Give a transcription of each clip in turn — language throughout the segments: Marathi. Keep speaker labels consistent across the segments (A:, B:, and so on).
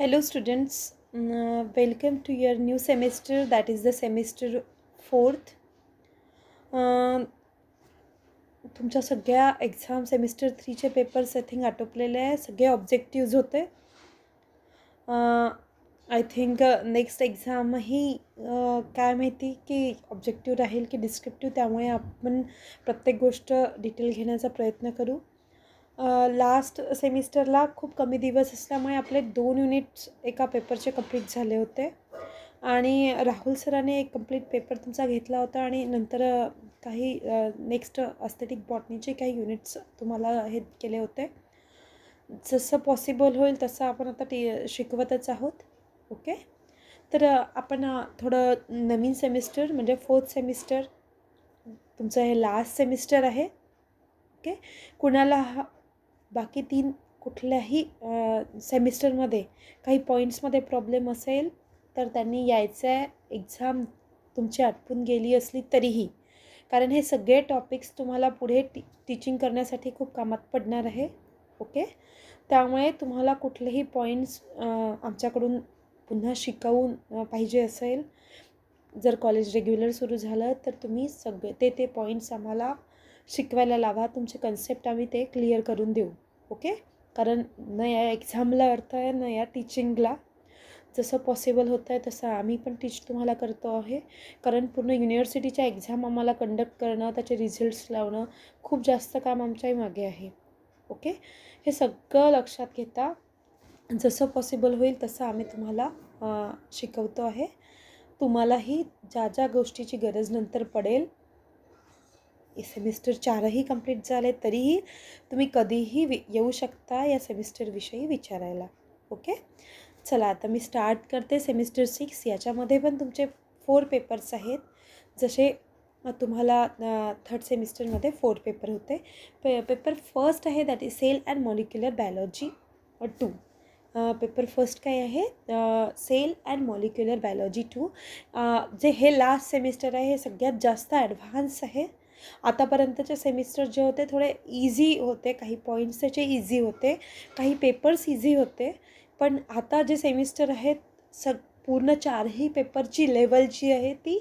A: hello students welcome to your new semester that is the semester fourth तुमच्या सगळ्या एक्झाम सेमिस्टर थ्रीचे पेपर्स आय थिंक आटोपलेले आहे सगळे ऑब्जेक्टिव्ज होते आय थिंक नेक्स्ट एक्झामही काय माहिती की ऑब्जेक्टिव्ह राहील की डिस्क्रिप्टिव्ह त्यामुळे आपण प्रत्येक गोष्ट डिटेल घेण्याचा प्रयत्न करू लास्ट सेमिस्टरला खूप कमी दिवस असल्यामुळे आपले दोन युनिट्स एका पेपरचे कम्प्लीट झाले होते आणि राहुल सराने एक कंप्लीट पेपर तुमचा घेतला होता आणि नंतर काही नेक्स्ट अस्थेटिक बॉटनीचे काही युनिट्स तुम्हाला हे केले होते जसं पॉसिबल होईल तसं आपण आता टी शिकवतच आहोत ओके तर आपण थोडं नवीन सेमिस्टर म्हणजे फोर्थ सेमिस्टर तुमचं हे लास्ट सेमिस्टर आहे ओके कुणाला बाकी तीन कुठल्याही सेमिस्टरमध्ये काही पॉईंट्समध्ये प्रॉब्लेम असेल तर त्यांनी यायचं आहे एक्झाम तुमची आटपून गेली असली तरीही कारण हे सगळे टॉपिक्स तुम्हाला पुढे टी टीचिंग करण्यासाठी खूप कामात पडणार आहे ओके त्यामुळे तुम्हाला कुठलेही पॉईंट्स आमच्याकडून पुन्हा शिकवून पाहिजे असेल जर कॉलेज रेग्युलर सुरू झालं तर तुम्ही सगळे ते ते पॉईंट्स आम्हाला शिकवायला लावा तुमचे कन्सेप्ट आम्ही ते क्लिअर करून देऊ ओके कारण न या एक्झामला अर्थ आहे न या टीचिंगला जसं पॉसिबल होतं आहे तसं आम्ही पण टीच तुम्हाला करतो आहे कारण पूर्ण युनिव्हर्सिटीच्या एक्झाम आम्हाला कंडक्ट करणं त्याचे रिझल्ट्स लावणं खूप जास्त काम आमच्याही मागे आहे ओके हे सगळं लक्षात घेता जसं पॉसिबल होईल तसं आम्ही तुम्हाला शिकवतो आहे तुम्हालाही ज्या ज्या गोष्टीची गरज नंतर पडेल सेमिस्टर चारही कंप्लीट झाले तरीही तुम्ही कधीही वि येऊ शकता या सेमिस्टरविषयी विचारायला ओके चला आता मी स्टार्ट करते सेमिस्टर सिक्स याच्यामध्ये पण तुमचे फोर पेपर्स आहेत जसे तुम्हाला थर्ड सेमिस्टरमध्ये फोर पेपर होते पे पेपर फर्स्ट आहे that is cell and molecular biology two paper first काय आहे cell and molecular biology two जे हे लास्ट सेमिस्टर आहे हे सगळ्यात जास्त ॲडव्हान्स आहे आतापर्यंतचे सेमिस्टर जे होते थोडे इझी होते काही पॉईंट्स त्याचे इझी होते काही पेपर्स इझी होते पण आता जे सेमिस्टर आहेत सग पूर्ण चारही पेपरची लेवल जी आहे ती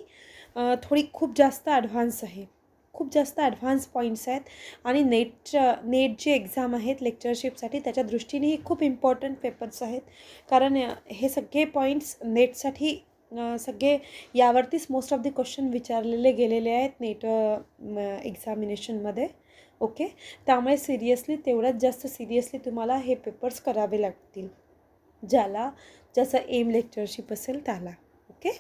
A: थोडी खूप जास्त ॲडव्हान्स आहे खूप जास्त ॲडव्हान्स पॉईंट्स आहेत आणि नेटच्या नेट जे एक्झाम आहेत लेक्चरशिपसाठी त्याच्या दृष्टीनेही खूप इम्पॉर्टंट पेपर्स आहेत कारण हे सगळे पॉईंट्स नेटसाठी सगळे यावरतीच मोस्ट ऑफ द क्वेश्चन विचारलेले गेलेले आहेत नेट एक्झामिनेशनमध्ये ओके त्यामुळे सिरियसली तेवढ्याच जास्त सिरियसली तुम्हाला हे पेपर्स करावे लागतील ज्याला जसं एम लेक्चरशिप असेल त्याला ओके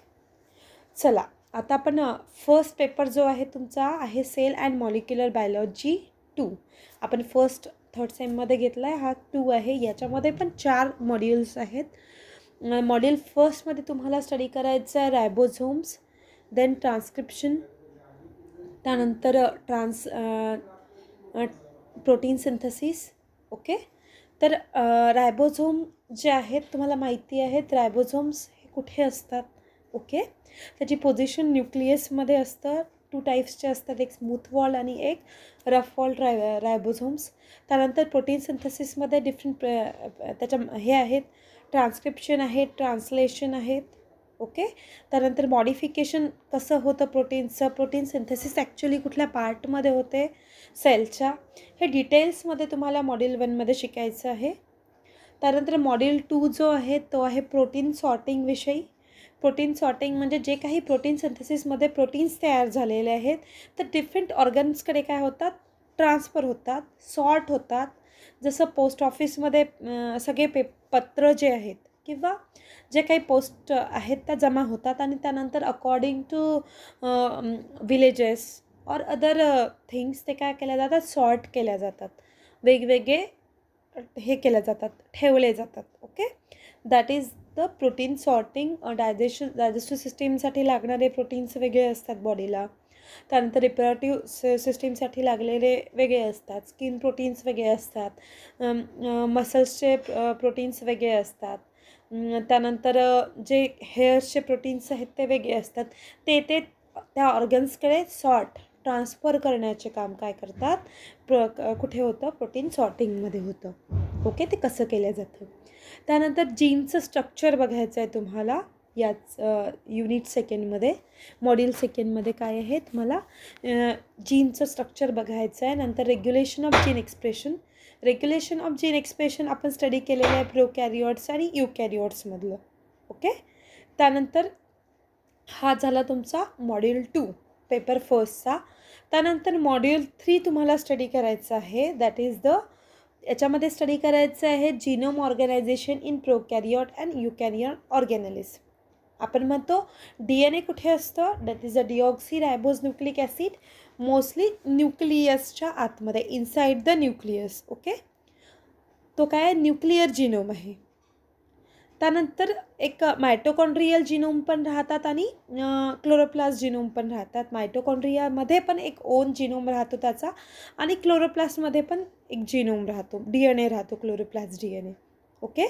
A: चला आता आपण फर्स्ट पेपर जो आहे तुमचा आहे cell and molecular biology two आपण फर्स्ट थर्ड सेममध्ये घेतला आहे हा टू आहे याच्यामध्ये पण चार मॉड्युल्स आहेत मॉडेल फर्स्टमध्ये तुम्हाला स्टडी करायचं आहे रायबोझोम्स देन ट्रान्स्क्रिप्शन त्यानंतर ट्रान्स प्रोटीन सिंथेसिस ओके तर रायबोझोम जे आहेत तुम्हाला माहिती आहेत रायबोझोम्स हे कुठे असतात ओके त्याची पोझिशन न्यूक्लियसमध्ये असतं टू टाईप्सचे असतात एक स्मूथ वॉल आणि एक रफ वॉल राय रायबोझोम्स त्यानंतर प्रोटीन सिंथेसिसमध्ये डिफरंट त्याच्या हे आहेत ट्रान्सक्रिप्शन आहे ट्रान्सलेशन आहेत ओके त्यानंतर मॉडिफिकेशन कसं होतं प्रोटीन्सचं प्रोटीन सिंथेसिस ॲक्च्युली कुठल्या पार्टमध्ये होते सेलच्या हे डिटेल्समध्ये तुम्हाला मॉड्यूल वनमध्ये शिकायचं आहे त्यानंतर मॉड्यूल टू जो आहे तो आहे प्रोटीन सॉर्टिंगविषयी प्रोटीन सॉर्टिंग म्हणजे जे काही प्रोटीन सिंथेसिसमध्ये प्रोटीन्स तयार झालेले आहेत तर डिफरंट ऑर्गन्सकडे काय होतात ट्रान्सफर होतात सॉर्ट होतात जसं पोस्ट ऑफिसमध्ये सगळे पे पत्र जे आहेत किंवा जे काही पोस्ट आहेत त्या जमा होतात आणि त्यानंतर अकॉर्डिंग टू विलेजेस और अदर थिंग्स ते काय केल्या जातात सॉर्ट केल्या जातात वेगवेगळे हे केल्या जातात ठेवले जातात okay that is the protein sorting digestion digestive सिस्टीमसाठी लागणारे प्रोटीन्स वेगळे असतात बॉडीला त्यानंतर रिपरेटिव्ह सि सिस्टीमसाठी लागलेले वेगळे असतात स्किन प्रोटीन्स वेगळे असतात मसल्सचे प्रोटीन्स वेगळे असतात त्यानंतर जे हेअर्सचे प्रोटीन्स आहेत ते वेगळे असतात ते ते त्या ऑर्गन्सकडे सॉर्ट ट्रान्सफर करण्याचे काम काय करतात प्र कुठे होतं प्रोटीन सॉर्टिंगमध्ये होतं ओके ते कसं केलं जातं त्यानंतर जीनचं स्ट्रक्चर बघायचं आहे तुम्हाला याच युनिट सेकंडमध्ये मॉड्यूल सेकंडमध्ये काय आहे तुम्हाला जीनचं स्ट्रक्चर बघायचं आहे नंतर regulation of gene expression regulation of gene expression आपण स्टडी केलेलं आहे प्रोकॅरिओट्स आणि युकॅरिऑट्समधलं ओके त्यानंतर हा झाला तुमचा मॉड्यूल टू पेपर फर्स्टचा त्यानंतर मॉड्यूल थ्री तुम्हाला स्टडी करायचं आहे दॅट इज द याच्यामध्ये स्टडी करायचं आहे genome organisation in prokaryote and eukaryote organelles आपण म्हणतो डी एन ए कुठे असतं that is a deoxy ribose nucleic acid mostly न्यूक्लियसच्या आतमध्ये इनसाईड द न्यूक्लियस ओके तो काय न्यूक्लिअर जिनोम आहे त्यानंतर एक मायटोकॉन्ड्रियल जिनोम पण राहतात आणि क्लोरोप्लास जिनोम पण राहतात मायटोकॉन्ड्रियामध्ये पण एक ओन जिनोम राहतो त्याचा आणि क्लोरोप्लासमध्ये पण एक जिनोम राहतो डी एन ए राहतो chloroplast D N A okay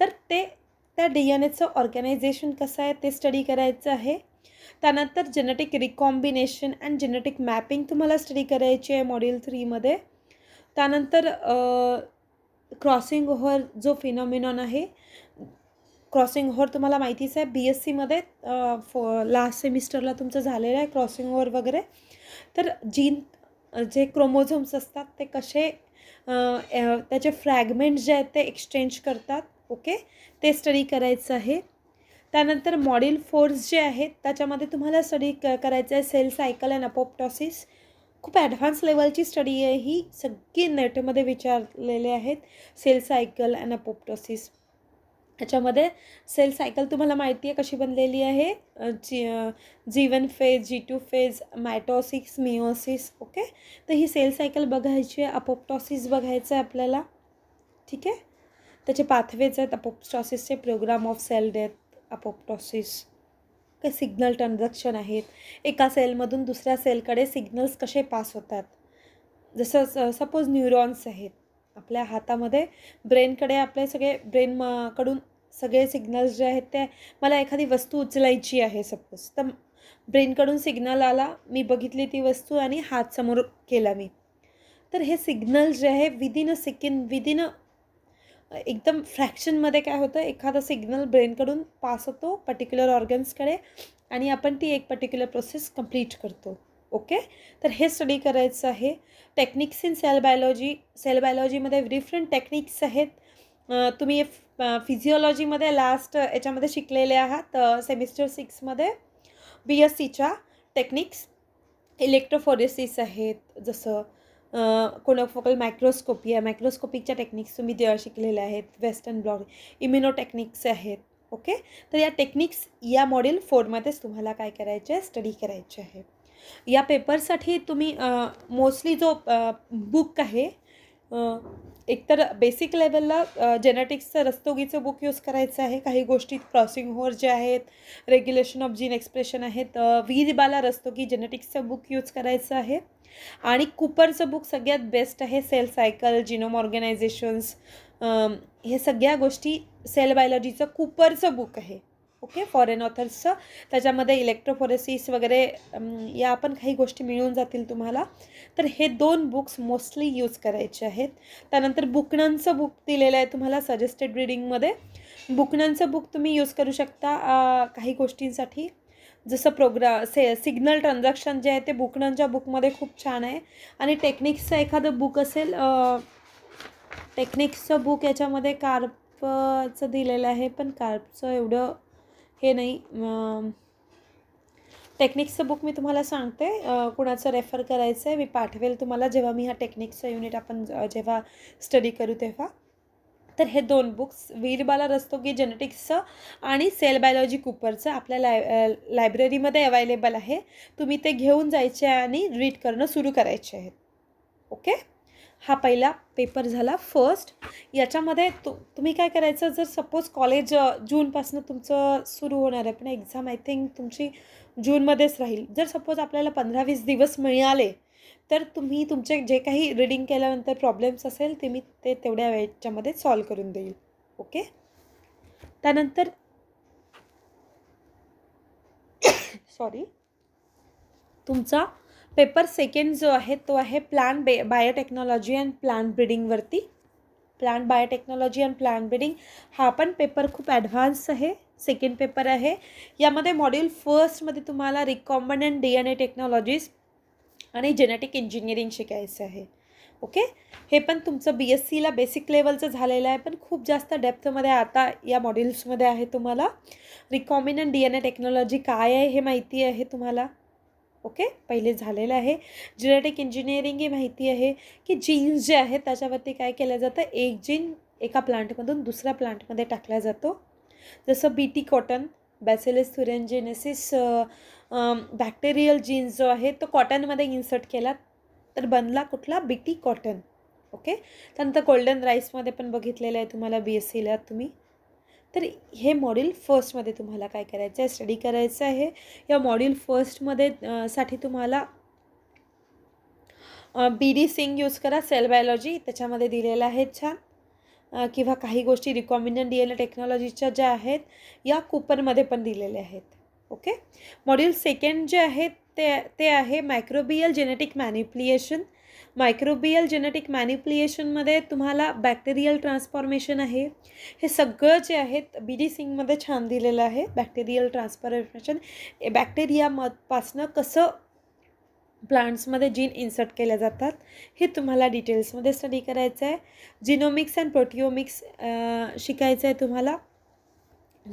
A: तर ते त्या डी एन एचं ऑर्गनायझेशन कसं आहे ते स्टडी करायचं आहे त्यानंतर genetic recombination and genetic mapping तुम्हाला स्टडी करायची आहे मॉड्यूल थ्रीमध्ये त्यानंतर क्रॉसिंग ओव्हर जो फिनॉमिनॉन आहे क्रॉसिंग ओव्हर तुम्हाला माहितीच आहे बी एस सीमध्ये फो लास्ट सेमिस्टरला तुमचं झालेलं आहे क्रॉसिंग ओव्हर वगैरे तर जीन जे क्रोमोझोम्स असतात ते कसे त्याचे फ्रॅगमेंट्स जे आहेत ते एक्सचेंज करतात ओके ते स्टडी करायचं आहे त्यानंतर मॉडेल फोर्स जे आहेत त्याच्यामध्ये तुम्हाला स्टडी क करायचं आहे सेल सायकल अँड अपोप्टॉसिस खूप ॲडव्हान्स लेवलची स्टडी आहे ही सगळी नेटमध्ये विचारलेले आहेत सेल सायकल अँड अपोप्टॉसिस याच्यामध्ये सेल सायकल तुम्हाला माहिती आहे कशी बनलेली आहे जी जीवन phase G two phase mitosis meiosis okay तर ही सेल सायकल बघायची आहे अपोप्टॉसिस बघायचं आहे आपल्याला ठीक आहे त्याचे पाथवेज आहेत अपोप्टॉसिसचे program of cell death apoptosis काही सिग्नल ट्रान्झॅक्शन आहेत एका सेलमधून दुसऱ्या सेलकडे सिग्नल्स कसे पास होतात जसं सपोज न्यूरॉन्स आहेत आपल्या हातामध्ये ब्रेनकडे आपले सगळे ब्रेन कडून सगळे सिग्नल्स जे आहेत ते मला एखादी वस्तू उचलायची आहे सपोज तर ब्रेनकडून सिग्नल आला मी बघितली ती वस्तू आणि हात समोर केला मी तर हे सिग्नल जे आहे within a second within a एकदम फ्रॅक्शनमध्ये काय होतं एखादा सिग्नल ब्रेनकडून पास होतो पर्टिक्युलर ऑर्गन्सकडे आणि आपण ती एक पर्टिक्युलर प्रोसेस कंप्लीट करतो ओके तर हे स्टडी करायचं आहे techniques in cell biology cell बायोलॉजीमध्ये डिफरंट टेक्निक्स आहेत तुम्ही फिजिओलॉजीमध्ये लास्ट याच्यामध्ये शिकलेले आहात सेमिस्टर सिक्समध्ये बी एस सीच्या टेक्निक्स इलेक्ट्रोफोरेसिस आहेत जसं कोनोफोकल मायक्रोस्कोपी आहे मायक्रोस्कोपिकच्या टेक्निक्स तुम्ही त्या शिकलेल्या आहेत वेस्टर्न ब्लॉग इम्युनो टेक्निक्स आहेत ओके तर या टेक्निक्स या मॉडेल फोरमध्येच तुम्हाला काय करायचे आहे स्टडी करायचे आहे या पेपरसाठी तुम्ही मोस्टली जो बुक आहे एकतर बेसिक लेवलला जेनेटिक्सचं रस्तोगीचं बुक यूज करायचं आहे काही गोष्टी क्रॉसिंग ओव्हर जे आहेत रेग्युलेशन ऑफ जीन एक्सप्रेशन आहेत बाला रस्तोगी जेनेटिक्सचं बुक यूज करायचं आहे आणि कुपरचं बुक सगळ्यात बेस्ट आहे सेल सायकल जिनोम ऑर्गनायझेशन्स हे सगळ्या गोष्टी सेल बायोलॉजीचं कुपरचं बुक आहे ओके फॉरेन ऑथर्सचं त्याच्यामध्ये इलेक्ट्रोफोरेसिस वगैरे या पण काही गोष्टी मिळून जातील तुम्हाला तर हे दोन बुक्स मोस्टली यूज करायचे आहेत त्यानंतर बुकणांचं बुक दिलेलं आहे तुम्हाला सजेस्टेड रिडिंगमध्ये बुकणांचं बुक तुम्ही यूज करू शकता काही गोष्टींसाठी जसं प्रोग्रा से सिग्नल ट्रान्झॅक्शन जे आहे ते बुकणांच्या बुकमध्ये खूप छान आहे आणि टेक्निक्सचं एखादं बुक असेल टेक्निक्सचं बुक याच्यामध्ये कार्पचं दिलेलं आहे पण कार्पचं एवढं हे नाही टेक्निक्सचं बुक मी तुम्हाला सांगते कुणाचं रेफर करायचं आहे मी पाठवेल तुम्हाला जेव्हा मी हा टेक्निक्सचं युनिट आपण जेव्हा स्टडी करू तेव्हा तर हे दोन बुक्स वीरबाला रस्तोगी जेनेटिक्सचं आणि सेल बायोलॉजी कुपरचं आपल्या लाय लायब्ररीमध्ये अवेलेबल आहे तुम्ही ते घेऊन जायचे आणि रीड करणं सुरू करायचे आहेत ओके हा पहिला पेपर झाला फर्स्ट याच्यामध्ये तु तुम्ही काय करायचं जर सपोज कॉलेज जूनपासून तुमचं सुरू होणार आहे पण एक्झाम आय थिंक तुमची जूनमध्येच राहील जर सपोज आपल्याला पंधरा वीस दिवस मिळाले तर तुम्ही तुमचे जे काही रीडिंग केल्यानंतर प्रॉब्लेम्स असेल ते मी ते तेवढ्या वेळेच्यामध्ये सॉल्व करून देईल ओके त्यानंतर सॉरी तुमचा पेपर सेकंड जो आहे तो आहे प्लांट बे बायोटेक्नॉलॉजी अँड प्लान ब्रिडिंगवरती plant biotechnology and plant breeding हा पण पेपर खूप ॲडव्हान्स आहे सेकंड पेपर आहे यामध्ये मॉड्यूल फर्स्टमध्ये तुम्हाला recombinant D N A technologies आणि जेनेटिक इंजिनिअरिंग शिकायचं आहे ओके हे पण तुमचं बी एस सीला बेसिक लेवलचं झालेलं आहे पण खूप जास्त डेप्थमध्ये आता या मॉड्युल्समध्ये आहे तुम्हाला recombinant D N A technology काय आहे हे माहिती आहे तुम्हाला ओके पहिले झालेलं आहे जिनेटिक इंजिनिअरिंग ही माहिती आहे की जीन्स जे आहेत त्याच्यावरती काय केलं जातं एक जीन एका प्लांटमधून दुसऱ्या प्लांटमध्ये टाकला जातो जसं B T cotton bacillus thuringiensis bacterial genes जो आहे तो कॉटनमध्ये इन्सर्ट केला तर बनला कुठला बी टी कॉटन ओके त्यानंतर गोल्डन राईसमध्ये पण बघितलेलं आहे तुम्हाला बी एस सीला तुम्ही तर हे मॉड्यूल फर्स्टमध्ये तुम्हाला काय करायचं आहे स्टडी करायचं आहे या मॉड्यूल फर्स्टमध्ये साठी तुम्हाला बी डी सिंग यूज करा सेल बायोलॉजी त्याच्यामध्ये दिलेलं आहे छान किंवा काही गोष्टी रिकॉम्बिनंट डी एल ए टेक्नॉलॉजीच्या ज्या आहेत या कूपनमध्ये पण दिलेल्या आहेत ओके मॉड्यूल सेकंड जे आहेत ते ते आहे microbial genetic manipulation microbial genetic मॅनिप्लिएशनमध्ये तुम्हाला बॅक्टेरियल ट्रान्सफॉर्मेशन आहे हे सगळं जे आहेत बी डी सिंगमध्ये छान दिलेलं आहे बॅक्टेरियल ट्रान्सफॉर्मेशन बॅक्टेरिया कसं प्लांट्समध्ये जीन इन्सर्ट केल्या जातात हे तुम्हाला डिटेल्समध्ये स्टडी करायचं आहे जिनोमिक्स अँड प्रोटिओमिक्स शिकायचं आहे तुम्हाला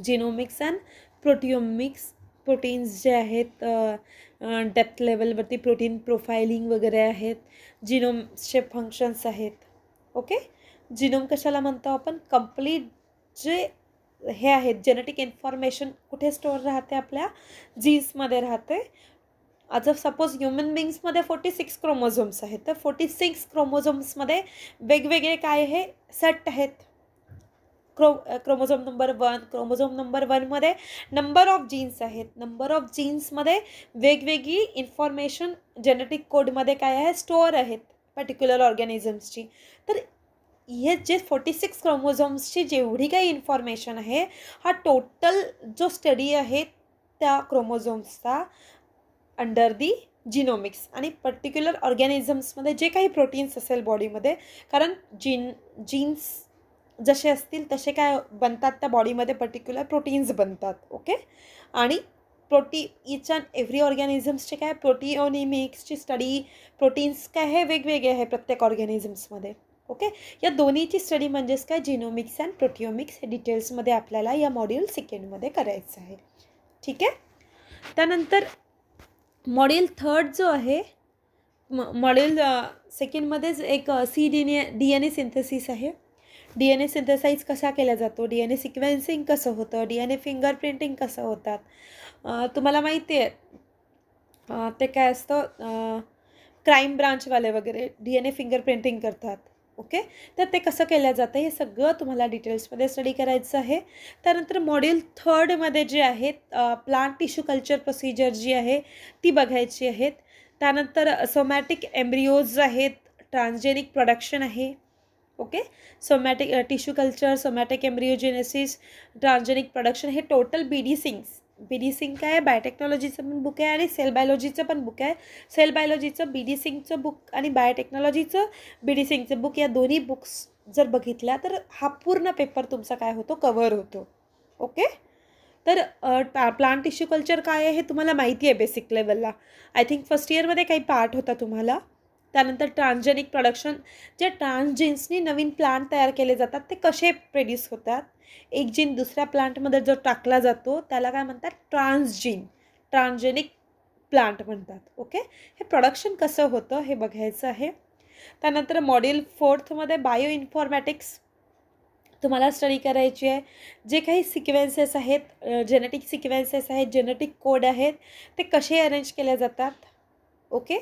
A: जिनोमिक्स अँड प्रोटिओमिक्स प्रोटीन्स जे आहेत डेप्थ लेवलवरती प्रोटीन प्रोफायलिंग वगैरे आहेत जिनोमचे फंक्शन्स आहेत ओके जिनोम कशाला म्हणतो आपण कम्प्लीट जे हे आहेत जेनेटिक इन्फॉर्मेशन कुठे स्टोअर राहते आपल्या जीन्समध्ये राहते अ सपोज ह्युमन बिंग्समध्ये फोर्टी सिक्स क्रोमोझोम्स आहेत तर फोर्टी सिक्स क्रोमोझोम्समध्ये वेगवेगळे काय हे सेट आहेत क्रो chromosome number one chromosome number वनमध्ये नंबर ऑफ जीन्स आहेत नंबर ऑफ जीन्समध्ये वेगवेगळी इन्फॉर्मेशन जेनेटिक कोडमध्ये काय आहे स्टोअर आहेत पर्टिक्युलर ऑर्गॅनिझम्सची तर हे जे फोर्टी सिक्स क्रोमोझोम्सची जेवढी काही इन्फॉर्मेशन आहे हा टोटल जो स्टडी आहे त्या क्रोमोझोम्सचा अंडर दी जिनोमिक्स आणि पर्टिक्युलर ऑर्गॅनिझम्समध्ये जे काही प्रोटीन्स असेल बॉडीमध्ये कारण जीन जीन्स जसे असतील तसे काय बनतात त्या बॉडीमध्ये पर्टिक्युलर प्रोटीन्स बनतात ओके आणि प्रोटी इच अँड एव्हरी ऑर्गॅनिझम्सचे काय प्रोटिओनिमिक्सची स्टडी प्रोटीन्स काय हे वेगवेगळे आहे प्रत्येक ऑर्गॅनिझम्समध्ये ओके या दोन्हीची स्टडी म्हणजेच काय जिनोमिक्स अँड प्रोटिओमिक्स हे डिटेल्समध्ये आपल्याला या मॉड्यूल सेकंडमध्ये करायचं आहे ठीक आहे त्यानंतर मॉड्यूल थर्ड जो आहे मॉडेल सेकंडमध्येच एक C D N A D N A synthesis आहे डी एन ए सिंथेसाईज कसा केला जातो डी एन ए सिक्वेन्सिंग कसं होतं D N A fingerprinting कसं होतात तुम्हाला माहिती आहे ते काय असतं क्राईम ब्रांचवाले वगैरे D N A fingerprinting करतात ओके तर ते कसं केलं जातं हे सगळं तुम्हाला डिटेल्समध्ये स्टडी करायचं आहे त्यानंतर मॉड्यूल थर्डमध्ये जे आहेत प्लांट टिश्यू कल्चर प्रोसिजर जी आहे ती बघायची आहेत त्यानंतर सोमॅटिक एम्ब्रिओज आहेत ट्रान्सजेनिक प्रोडक्शन आहे okay somatic tissue culture somatic embryogenesis transgenic production हे total B D Singh's B D Singh काय आहे बायोटेक्नॉलॉजीचं पण बुक आहे आणि सेल बायोलॉजीचं पण बुक आहे सेल बायोलॉजीचं बी डी सिंगचं बुक आणि बायोटेक्नॉलॉजीचं बी डी सिंगचं बुक या दोन्ही बुक्स जर बघितल्या तर हा पूर्ण पेपर तुमचा काय होतो कवर होतो ओके तर प्लांट टिश्यू कल्चर काय आहे हे तुम्हाला माहिती आहे बेसिक लेवलला आय थिंक फर्स्ट इयरमध्ये काही पार्ट होता तुम्हाला त्यानंतर ट्रान्सजेनिक प्रोडक्शन जे ट्रान्सजेन्सनी नवीन प्लांट तयार केले जातात ते कसे प्रोड्यूस होतात एक जीन दुसऱ्या प्लांटमध्ये जो टाकला जातो त्याला काय म्हणतात ट्रान्सजीन ट्रान्सजेनिक प्लांट म्हणतात ओके हे प्रोडक्शन कसं होतं हे बघायचं आहे त्यानंतर मॉड्यूल फोर्थमध्ये बायो इन्फॉर्मॅटिक्स तुम्हाला स्टडी करायची आहे जे काही सिक्वेन्सेस आहेत जेनेटिक सिक्वेन्सेस आहेत जेनेटिक कोड आहेत ते कसे अरेंज केले जातात ओके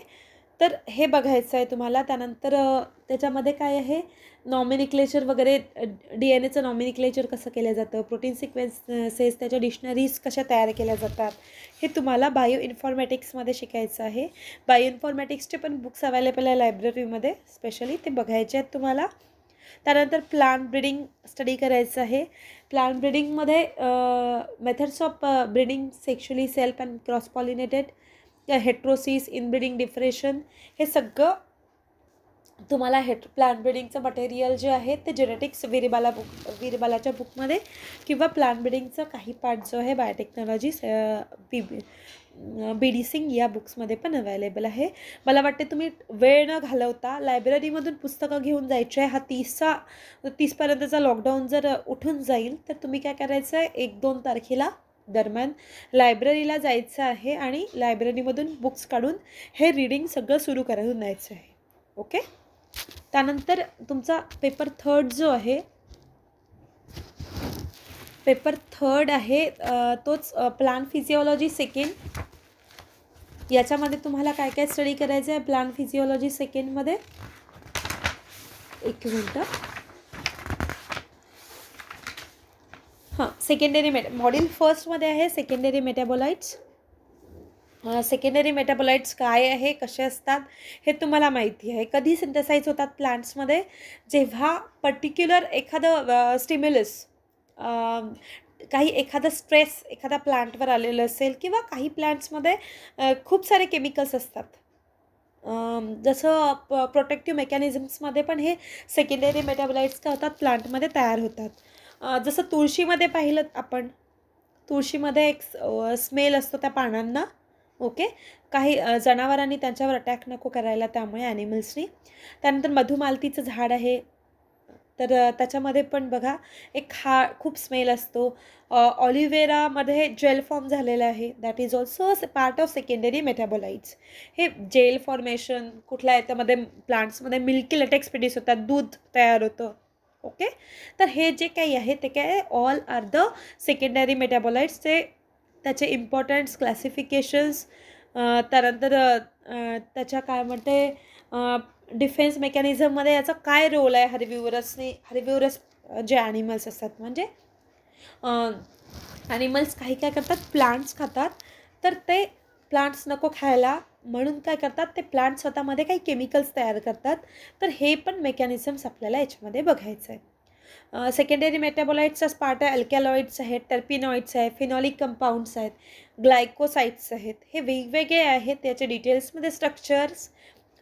A: तर हे बघायचं आहे तुम्हाला त्यानंतर त्याच्यामध्ये काय आहे नॉमिनिक्लेचर वगैरे डी एन एचं नॉमिनिक्लेचर कसं केलं जातं प्रोटीन सिक्वेन्सेस त्याच्या डिक्शनरीज कशा तयार केल्या जातात हे तुम्हाला बायो इन्फॉर्मॅटिक्समध्ये शिकायचं आहे बायो इन्फॉर्मॅटिक्सचे पण बुक्स अवेलेबल आहे लायब्ररीमध्ये स्पेशली ते बघायचे आहेत तुम्हाला त्यानंतर प्लांट ब्रिडिंग स्टडी करायचं आहे प्लांट ब्रिडिंगमध्ये methods of breeding sexually self and cross pollinated या हेट्रोसिस इनब्रिडिंग डिफ्रेशन हे सगळं तुम्हाला हेट प्लांट ब्रिडिंगचं मटेरियल जे आहे ते जेनेटिक्स वीरबाला बुक वीरबालाच्या बुकमध्ये किंवा प्लांट ब्रिडिंगचं काही पार्ट जो आहे biotechnology B B D Singh या बुक्समध्ये पण अवेलेबल आहे मला वाटते तुम्ही वेळ न घालवता लायब्ररीमधून पुस्तकं घेऊन जायची आहे हा तीसचा तीसपर्यंतचा लॉकडाऊन जर उठून जाईल तर तुम्ही काय करायचं आहे एक दोन तारखेला दरम्यान लायब्ररीला जायचं आहे आणि लायब्ररीमधून बुक्स काढून हे रीडिंग सगळं सुरू करायला द्यायचं आहे ओके त्यानंतर तुमचा पेपर थर्ड जो आहे पेपर थर्ड आहे तोच प्लान फिजिओलॉजी सेकंड याच्यामध्ये तुम्हाला काय काय स्टडी करायचं आहे प्लान फिजिओलॉजी सेकंडमध्ये एक मिनटं हां सेकंडरी मेट मॉडेल फर्स्टमध्ये आहे सेकेंडरी मेटाबोलाईट्स सेकंडरी मेटाबोलाइट्स काय आहे कसे असतात हे तुम्हाला माहिती आहे कधी सिंथसाईज होतात प्लांट्समध्ये जेव्हा पर्टिक्युलर एखादं स्टिम्युलस काही एखादा स्ट्रेस एखादा प्लांटवर आलेलं असेल किंवा काही प्लांट्समध्ये खूप सारे केमिकल्स असतात जसं प प्रोटेक्टिव्ह मेकॅनिझम्समध्ये पण हे सेकंडरी मेटाबोलाइट्स का होतात प्लांटमध्ये तयार होतात जसं तुळशीमध्ये पाहिलं आपण तुळशीमध्ये एक स्मेल असतो त्या पानांना ओके काही जनावरांनी त्यांच्यावर अटॅक नको करायला त्यामुळे ॲनिमल्सनी त्यानंतर मधुमालतीचं झाड आहे तर त्याच्यामध्ये पण बघा एक खा खूप स्मेल असतो ऑलिवेरामध्ये जेल फॉर्म झालेलं आहे that is also part of secondary metabolites हे जेल फॉर्मेशन कुठल्या याच्यामध्ये प्लांट्समध्ये मिल्की लेटेक्स प्रोड्यूस होतात दूध तयार होतं ओके तर हे जे काही आहे ते काय ऑल आर द सेकंडरी ते त्याचे इम्पॉर्टन्स क्लासिफिकेशन्स त्यानंतर त्याच्या काय म्हणते डिफेन्स मेकॅनिझममध्ये याचा काय रोल आहे हरिव्युरसनी हरिव्युरस जे ॲनिमल्स असतात म्हणजे ॲनिमल्स काही काय करतात प्लांट्स खातात तर ते प्लांट्स नको खायला म्हणून काय करतात ते प्लांट स्वतःमध्ये काही केमिकल्स तयार करतात तर हे पण मेकॅनिझम्स आपल्याला याच्यामध्ये बघायचं आहे सेकंडरी मेटॅबोलाइट्सचाच पार्ट आहे अल्कॅलॉइड्स आहेत टर्पिनॉइड्स आहे फिनॉलिक कंपाऊंड्स आहेत ग्लायकोसाईट्स आहेत हे वेगवेगळे आहेत त्याचे डिटेल्समध्ये स्ट्रक्चर्स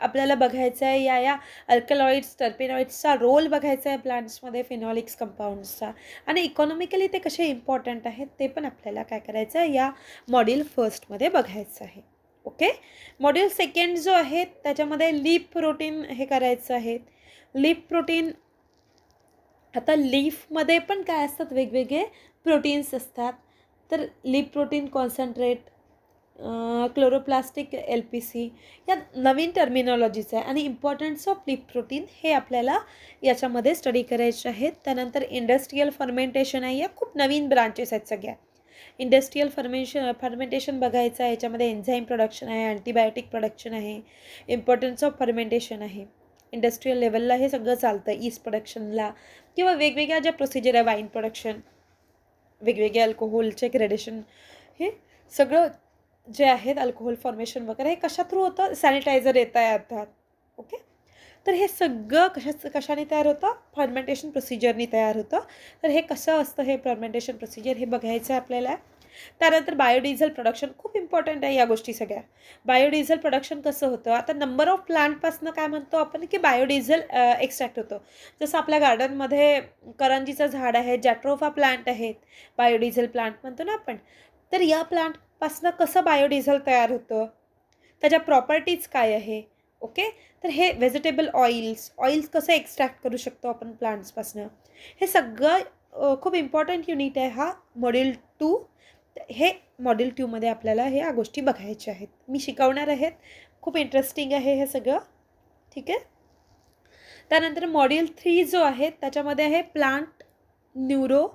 A: आपल्याला बघायचं आहे या या अल्कलॉइड्स टर्पिनॉइड्सचा रोल बघायचा आहे प्लांट्समध्ये फिनॉलिक्स कंपाऊंड्सचा आणि इकॉनॉमिकली ते कसे इम्पॉर्टंट आहेत ते पण आपल्याला काय करायचं आहे या मॉड्यूल फर्स्टमध्ये बघायचं आहे ओके मॉड्यूल सेकंड जो आहे त्याच्यामध्ये लीफ प्रोटीन हे करायचं आहे लीफ प्रोटीन आता लीफमध्ये पण काय असतात वेगवेगळे प्रोटीन्स असतात तर leaf protein concentrate chloroplastic L P C या नवीन टर्मिनॉलॉजीचं आहे आणि इम्पॉर्टन्स ऑफ लीप प्रोटीन हे आपल्याला याच्यामध्ये स्टडी करायचे आहेत त्यानंतर इंडस्ट्रीयल फर्मेंटेशन आहे या खूप नवीन ब्रांचेस आहेत सगळ्या इंडस्ट्रीयल फर्मेशन फर्मेंटेशन बघायचं आहे याच्यामध्ये एन्झाईम प्रोडक्शन आहे अँटीबायोटिक प्रोडक्शन आहे इम्पॉर्टन्स ऑफ फर्मेंटेशन आहे इंडस्ट्रीयल लेवलला हे सगळं चालतं ईस्ट प्रोडक्शनला किंवा वेगवेगळ्या ज्या प्रोसिजर आहे वाईन प्रोडक्शन वेगवेगळे अल्कोहोलचे ग्रेडेशन हे सगळं जे आहेत अल्कोहोल फॉर्मेशन वगैरे हे कशा थ्रू होतं सॅनिटायझर येत आहे अर्थात ओके तर हे सगळं कशाचं कशाने तयार होतं फर्मेंटेशन प्रोसिजरनी तयार होतं तर हे कसं असतं हे फर्मेंटेशन प्रोसिजर हे बघायचं आहे आपल्याला त्यानंतर बायोडिझेल प्रोडक्शन खूप इम्पॉर्टंट आहे या गोष्टी सगळ्या बायोडिझेल प्रोडक्शन कसं होतं आता नंबर ऑफ प्लांटपासनं काय म्हणतो आपण की बायोडिझेल एक्स्ट्रॅक्ट होतं जसं आपल्या गार्डनमध्ये करंजीचं झाड आहे जॅट्रोफा प्लांट आहेत बायोडिझेल प्लांट म्हणतो ना आपण तर या प्लांटपासनं कसं बायोडिझेल तयार होतं त्याच्या प्रॉपर्टीज काय आहे ओके तर हे व्हेजिटेबल ऑइल्स ऑइल्स कसं एक्स्ट्रॅक्ट करू शकतो आपण प्लांट्सपासनं हे सगळं खूप इम्पॉर्टंट युनिट आहे हा मॉड्यूल टू हे मॉड्यूल टूमध्ये आपल्याला ह्या गोष्टी बघायच्या आहेत मी शिकवणार आहेत खूप इंटरेस्टिंग आहे हे सगळं ठीक आहे त्यानंतर मॉड्यूल थ्री जो आहे त्याच्यामध्ये आहे प्लांट न्यूरो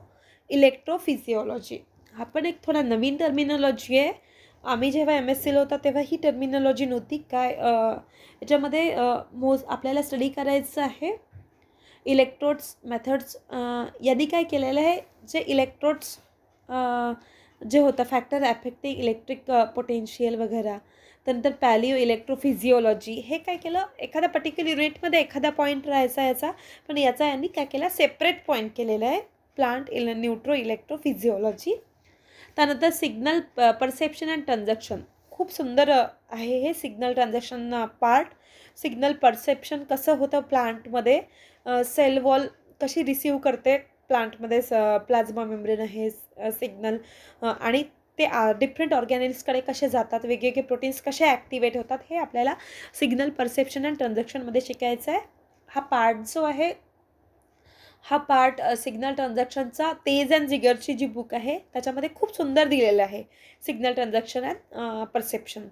A: इलेक्ट्रोफिजिओलॉजी हा पण एक थोडा नवीन टर्मिनॉलॉजी आहे आम्ही जेव्हा एम एस सीला होता तेव्हा ही टर्मिनॉलॉजी नव्हती काय याच्यामध्ये मोज आपल्याला स्टडी करायचं आहे इलेक्ट्रोड्स मेथड्स यांनी काय केलेलं आहे जे इलेक्ट्रोड्स जे होतं फॅक्टर ॲफेक्टिंग इलेक्ट्रिक पोटेन्शियल वगैरे त्यानंतर पॅलिओ इलेक्ट्रोफिजिओलॉजी हे काय केलं एखादा पर्टिक्युलर युनिटमध्ये एखादा पॉईंट राहायचा याचा पण याचा यांनी काय केला सेपरेट पॉईंट केलेला आहे प्लांट इले न्यूट्रो इलेक्ट्रोफिजिओलॉजी त्यानंतर सिग्नल प परसेप्शन अँड ट्रान्झॅक्शन खूप सुंदर आहे हे signal transaction part signal perception कसं होतं प्लांटमध्ये सेल वॉल कशी रिसीव करते प्लांटमध्ये स प्लाझ्मा मेम्ब्रेन हे सिग्नल आणि ते डिफरंट ऑर्गॅनिक्सकडे कसे जातात वेगवेगळे प्रोटीन्स कसे ॲक्टिवेट होतात हे आपल्याला सिग्नल परसेप्शन अँड ट्रान्झॅक्शनमध्ये शिकायचं आहे हा पार्ट जो आहे हा पार्ट सिग्नल ट्रान्झॅक्शनचा तेज अँड जिगरची जी बुक आहे त्याच्यामध्ये खूप सुंदर दिलेलं आहे सिग्नल ट्रान्झॅक्शन अँड परसेप्शन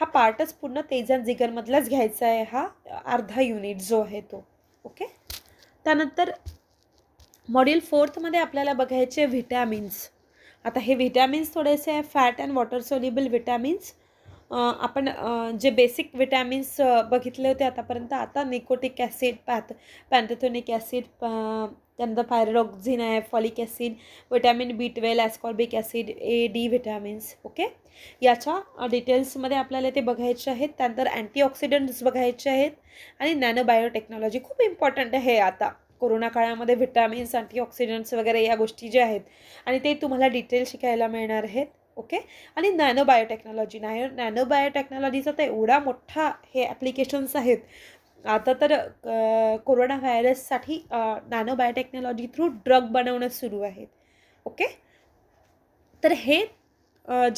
A: हा पार्टच पूर्ण तेज अँड जिगरमधलाच घ्यायचा आहे हा अर्धा युनिट जो आहे तो ओके त्यानंतर मॉड्यूल फोर्थमध्ये आपल्याला बघायचे व्हिटॅमिन्स आता हे व्हिटॅमिन्स थोडेसे fat and water soluble vitamins आपण जे बेसिक विटॅमिन्स बघितले होते आतापर्यंत आता निकोटिक ॲसिड पॅथ पॅन्थेथोनिक ॲसिड त्यानंतर फायरोक्झिन आहे folic acid vitamin B twelve ascorbic acid A D vitamins okay याच्या डिटेल्समध्ये आपल्याला ते बघायचे आहेत त्यानंतर अँटीऑक्सिडंट्स बघायचे आहेत आणि नॅनो बायोटेक्नॉलॉजी खूप इम्पॉर्टंट आहे आता कोरोना काळामध्ये व्हिटॅमिन्स अँटीऑक्सिडंट्स वगैरे या गोष्टी ज्या आहेत आणि ते तुम्हाला डिटेल शिकायला मिळणार आहेत ओके आणि नॅनो बायोटेक्नॉलॉजी नॅनो नॅनो बायोटेक्नॉलॉजीचा तर एवढा मोठा हे ॲप्लिकेशन्स आहेत आता तर कोरोना व्हायरससाठी नॅनो बायोटेक्नॉलॉजी थ्रू ड्रग बनवणं सुरू आहेत ओके तर हे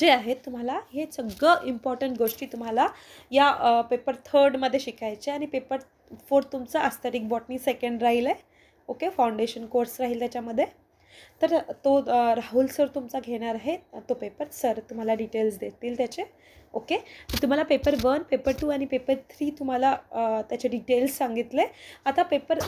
A: जे आहेत तुम्हाला हे सगळं इम्पॉर्टंट गोष्टी तुम्हाला या पेपर थर्डमध्ये शिकायचे आणि पेपर फोर्थ तुमचं आस्तरिक बॉटनी सेकंड राहील आहे ओके फाउंडेशन कोर्स राहील त्याच्यामध्ये तर तो राहुल सर तुमचा घेणार आहे तो पेपर सर तुम्हाला डिटेल्स देतील त्याचे ओके तुम्हाला पेपर वन पेपर टू आणि पेपर थ्री तुम्हाला त्याचे डिटेल्स सांगितले आता पेपर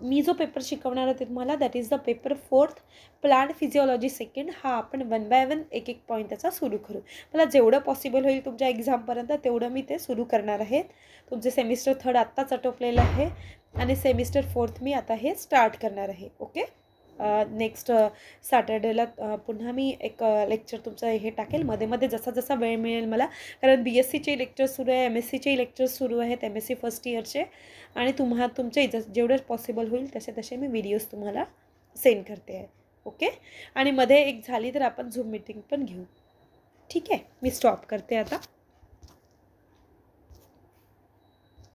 A: मी जो पेपर शिकवणार होते तुम्हाला that is the paper fourth plant physiology second हा आपण वन बाय वन एक एक पॉईंट त्याचा सुरू करू मला जेवढं पॉसिबल होईल तुमच्या एक्झामपर्यंत तेवढं मी ते सुरू करणार आहे तुमचे सेमिस्टर थर्ड आत्ताच आटोपलेलं आहे आणि सेमिस्टर फोर्थ मी आता हे स्टार्ट करणार आहे ओके नेक्स्ट सॅटर्डेला पुन्हा मी एक लेक्चर तुमचं हे टाकेल मध्ये मध्ये जसा जसा वेळ मिळेल मला कारण बी एस सीचे लेक्चर सुरू आहे एम एस सीचे लेक्चर सुरू आहेत एम एस सी फर्स्ट इयरचे आणि तुम्हा तुमचे जस जेवढे पॉसिबल होईल तसे तसे मी व्हिडिओज तुम्हाला सेंड करते आहे ओके आणि मध्ये एक झाली तर आपण झूम मीटिंग पण घेऊ ठीक आहे मी स्टॉप करते आता